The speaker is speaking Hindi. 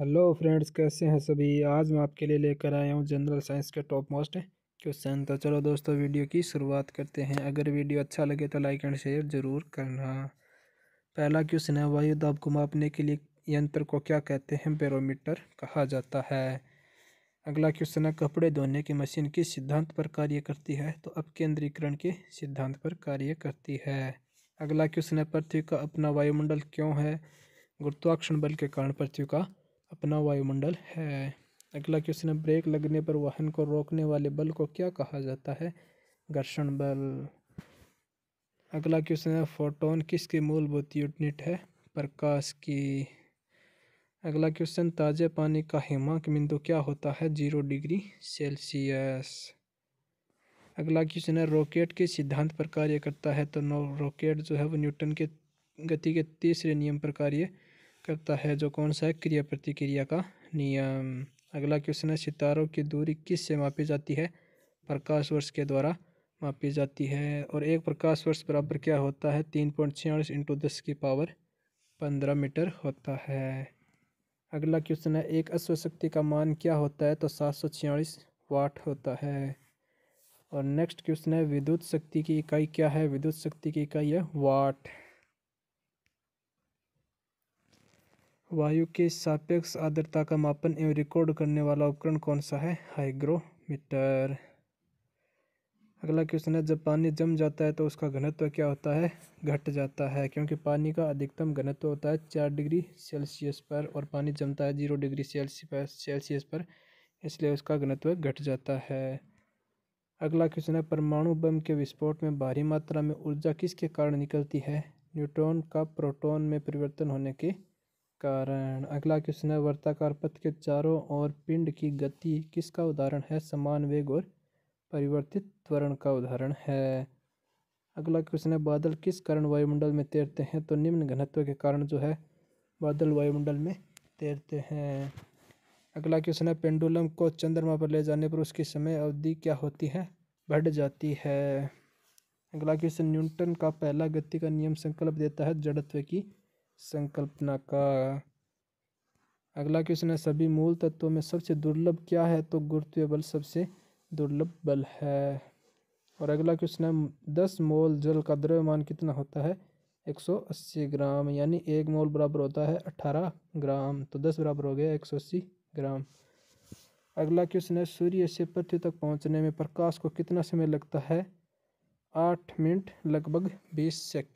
हेलो फ्रेंड्स कैसे हैं सभी आज मैं आपके लिए लेकर आया हूँ जनरल साइंस के टॉप मोस्ट क्वेश्चन तो चलो दोस्तों वीडियो की शुरुआत करते हैं अगर वीडियो अच्छा लगे तो लाइक एंड शेयर ज़रूर करना पहला क्वेश्चन है वायु दाब को मापने के लिए यंत्र को क्या कहते हैं बैरोमीटर कहा जाता है अगला क्वेश्चन है कपड़े धोने की मशीन किस सिद्धांत पर कार्य करती है तो अपकेंद्रीकरण के सिद्धांत पर कार्य करती है अगला क्वेश्चन है पृथ्वी का अपना वायुमंडल क्यों है गुरुत्वाकर्षण बल के कारण पृथ्वी का अपना वायुमंडल है अगला क्वेश्चन है ब्रेक लगने पर वाहन को रोकने वाले बल को क्या कहा जाता है घर्षण बल अगला क्वेश्चन है फोटोन किसके मूलभूत यूनिट है प्रकाश की अगला क्वेश्चन ताज़े पानी का हिमांक बिंदु क्या होता है जीरो डिग्री सेल्सियस अगला क्वेश्चन है रॉकेट के सिद्धांत पर कार्य करता है तो नो रॉकेट जो है वो न्यूटन के गति के तीसरे नियम पर कार्य करता है जो कौन सा है क्रिया प्रतिक्रिया का नियम अगला क्वेश्चन है सितारों की दूरी किस से मापी जाती है प्रकाश वर्ष के द्वारा मापी जाती है और एक प्रकाश वर्ष बराबर क्या होता है तीन पॉइंट छियालीस इंटू दस की पावर पंद्रह मीटर होता है अगला क्वेश्चन है एक अश्व शक्ति का मान क्या होता है तो सात सौ छियालीस वाट होता है और नेक्स्ट क्वेश्चन है विद्युत शक्ति की इकाई क्या है विद्युत शक्ति की इकाई है वाट वायु के सापेक्ष आर्द्रता का मापन एवं रिकॉर्ड करने वाला उपकरण कौन सा है हाइग्रोमीटर अगला क्वेश्चन है जब पानी जम जाता है तो उसका घनत्व क्या होता है घट जाता है क्योंकि पानी का अधिकतम घनत्व होता है चार डिग्री सेल्सियस पर और पानी जमता है जीरो डिग्री सेल्सियस पर सेल्सियस पर इसलिए उसका घनत्व घट जाता है अगला क्वेश्चन है परमाणु बम के विस्फोट में भारी मात्रा में ऊर्जा किसके कारण निकलती है न्यूट्रॉन का प्रोटोन में परिवर्तन होने के कारण अगला क्वेश्चन है वर्ताकार पथ के चारों ओर पिंड की गति किसका उदाहरण है समान वेग और परिवर्तित त्वरण का उदाहरण है अगला क्वेश्चन है बादल किस कारण वायुमंडल में तैरते हैं तो निम्न घनत्व के कारण जो है बादल वायुमंडल में तैरते हैं अगला क्वेश्चन है पेंडुलम को चंद्रमा पर ले जाने पर उसकी समय अवधि क्या होती है बढ़ जाती है अगला क्वेश्चन न्यूटन का पहला गति का नियम संकल्प देता है जड़त्व की संकल्पना का अगला क्वेश्चन है सभी मूल तत्वों में सबसे दुर्लभ क्या है तो गुरुत्व बल सबसे दुर्लभ बल है और अगला क्वेश्चन है दस मोल जल का द्रव्यमान कितना होता है एक सौ अस्सी ग्राम यानी एक मोल बराबर होता है अट्ठारह ग्राम तो दस बराबर हो गया एक सौ अस्सी ग्राम अगला क्वेश्चन है सूर्य से पृथ्वी तक पहुंचने में प्रकाश को कितना समय लगता है आठ मिनट लगभग बीस सेकेंड